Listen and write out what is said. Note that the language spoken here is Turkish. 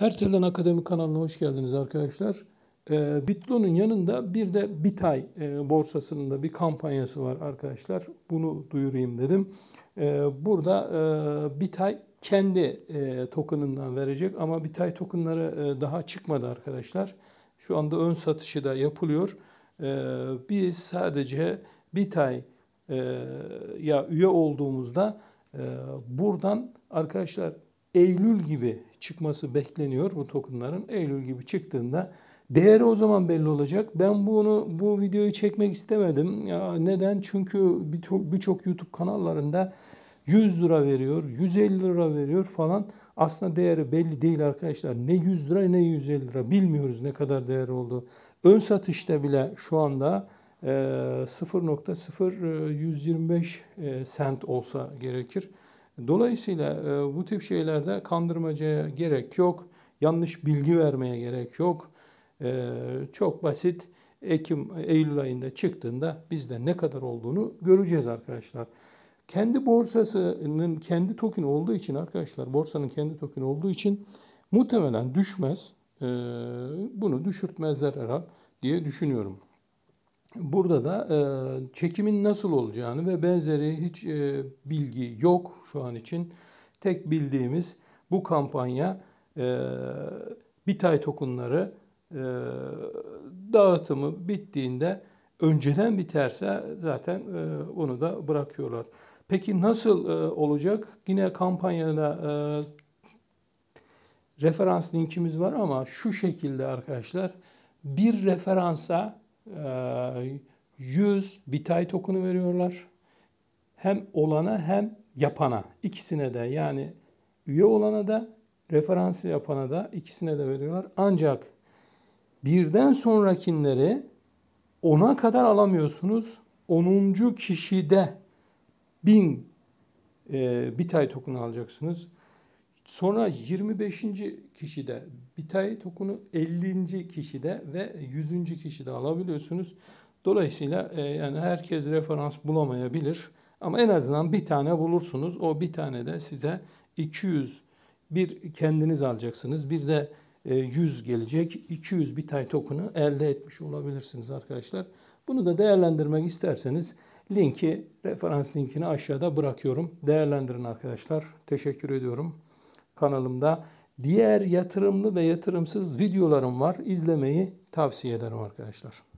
Her Telden Akademi kanalına hoş geldiniz arkadaşlar. E, Bitlo'nun yanında bir de Bitay e, borsasının da bir kampanyası var arkadaşlar. Bunu duyurayım dedim. Ee, burada e, Bitay kendi e, tokenından verecek ama Bitay tokenları e, daha çıkmadı arkadaşlar. Şu anda ön satışı da yapılıyor. Ee, biz sadece Bitay e, ya üye olduğumuzda buradan arkadaşlar Eylül gibi çıkması bekleniyor bu tokenların. Eylül gibi çıktığında değeri o zaman belli olacak. Ben bunu bu videoyu çekmek istemedim. Ya neden? Çünkü birçok YouTube kanallarında 100 lira veriyor, 150 lira veriyor falan. Aslında değeri belli değil arkadaşlar. Ne 100 lira ne 150 lira bilmiyoruz ne kadar değer oldu. Ön satışta bile şu anda 0.0125 sent olsa gerekir. Dolayısıyla e, bu tip şeylerde kandırmacaya gerek yok. Yanlış bilgi vermeye gerek yok. E, çok basit. Ekim, Eylül ayında çıktığında biz de ne kadar olduğunu göreceğiz arkadaşlar. Kendi borsasının kendi token olduğu için arkadaşlar, borsanın kendi token olduğu için muhtemelen düşmez. E, bunu düşürtmezler herhalde diye düşünüyorum. Burada da e, çekimin nasıl olacağını ve benzeri hiç e, bilgi yok şu an için. Tek bildiğimiz bu kampanya e, bitay tokenları e, dağıtımı bittiğinde önceden biterse zaten e, onu da bırakıyorlar. Peki nasıl e, olacak? Yine kampanyada e, referans linkimiz var ama şu şekilde arkadaşlar. Bir referansa 100 ee, bitay tokunu veriyorlar. Hem olana hem yapana. ikisine de yani üye olana da referansı yapana da ikisine de veriyorlar. Ancak birden sonrakinleri ona kadar alamıyorsunuz. 10. kişide 1000 e, bitay tokunu alacaksınız. Sonra 25. kişide bitay tokunu 50. kişide ve 100. kişide alabiliyorsunuz. Dolayısıyla e, yani herkes referans bulamayabilir. Ama en azından bir tane bulursunuz. O bir tane de size 200 bir kendiniz alacaksınız. Bir de 100 e, gelecek. 200 bitay tokunu elde etmiş olabilirsiniz arkadaşlar. Bunu da değerlendirmek isterseniz linki, referans linkini aşağıda bırakıyorum. Değerlendirin arkadaşlar. Teşekkür ediyorum kanalımda diğer yatırımlı ve yatırımsız videolarım var. İzlemeyi tavsiye ederim arkadaşlar.